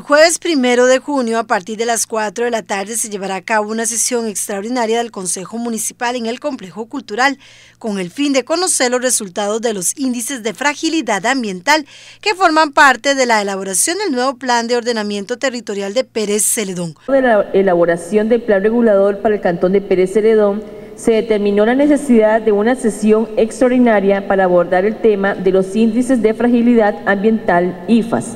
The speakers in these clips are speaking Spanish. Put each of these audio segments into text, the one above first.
El jueves primero de junio, a partir de las 4 de la tarde, se llevará a cabo una sesión extraordinaria del Consejo Municipal en el Complejo Cultural, con el fin de conocer los resultados de los índices de fragilidad ambiental que forman parte de la elaboración del nuevo Plan de Ordenamiento Territorial de Pérez Celedón. De la elaboración del Plan Regulador para el Cantón de Pérez Celedón, se determinó la necesidad de una sesión extraordinaria para abordar el tema de los índices de fragilidad ambiental IFAS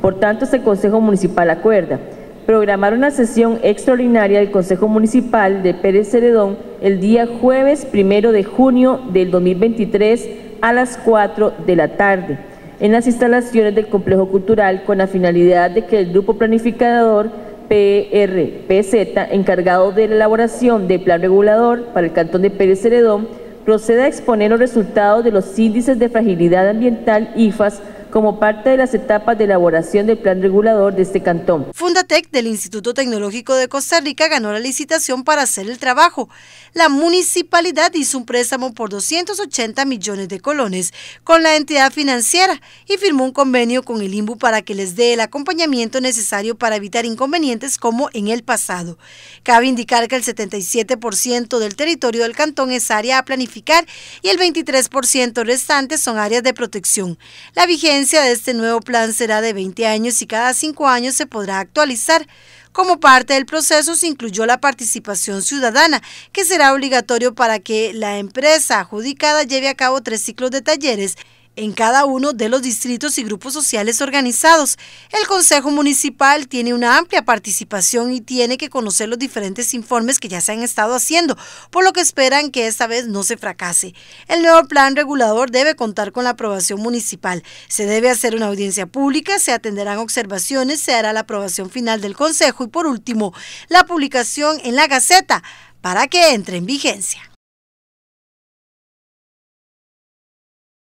por tanto, este Consejo Municipal acuerda programar una sesión extraordinaria del Consejo Municipal de Pérez Ceredón el día jueves primero de junio del 2023 a las 4 de la tarde en las instalaciones del Complejo Cultural con la finalidad de que el Grupo Planificador PRPZ, encargado de la elaboración del Plan Regulador para el Cantón de Pérez Ceredón, proceda a exponer los resultados de los índices de fragilidad ambiental IFAS como parte de las etapas de elaboración del plan regulador de este cantón. Fundatec del Instituto Tecnológico de Costa Rica ganó la licitación para hacer el trabajo. La municipalidad hizo un préstamo por 280 millones de colones con la entidad financiera y firmó un convenio con el INBU para que les dé el acompañamiento necesario para evitar inconvenientes como en el pasado. Cabe indicar que el 77% del territorio del cantón es área a planificar y el 23% restante son áreas de protección. La vigencia vigencia de este nuevo plan será de 20 años y cada cinco años se podrá actualizar. Como parte del proceso se incluyó la participación ciudadana, que será obligatorio para que la empresa adjudicada lleve a cabo tres ciclos de talleres en cada uno de los distritos y grupos sociales organizados. El Consejo Municipal tiene una amplia participación y tiene que conocer los diferentes informes que ya se han estado haciendo, por lo que esperan que esta vez no se fracase. El nuevo plan regulador debe contar con la aprobación municipal. Se debe hacer una audiencia pública, se atenderán observaciones, se hará la aprobación final del Consejo y por último, la publicación en la Gaceta para que entre en vigencia.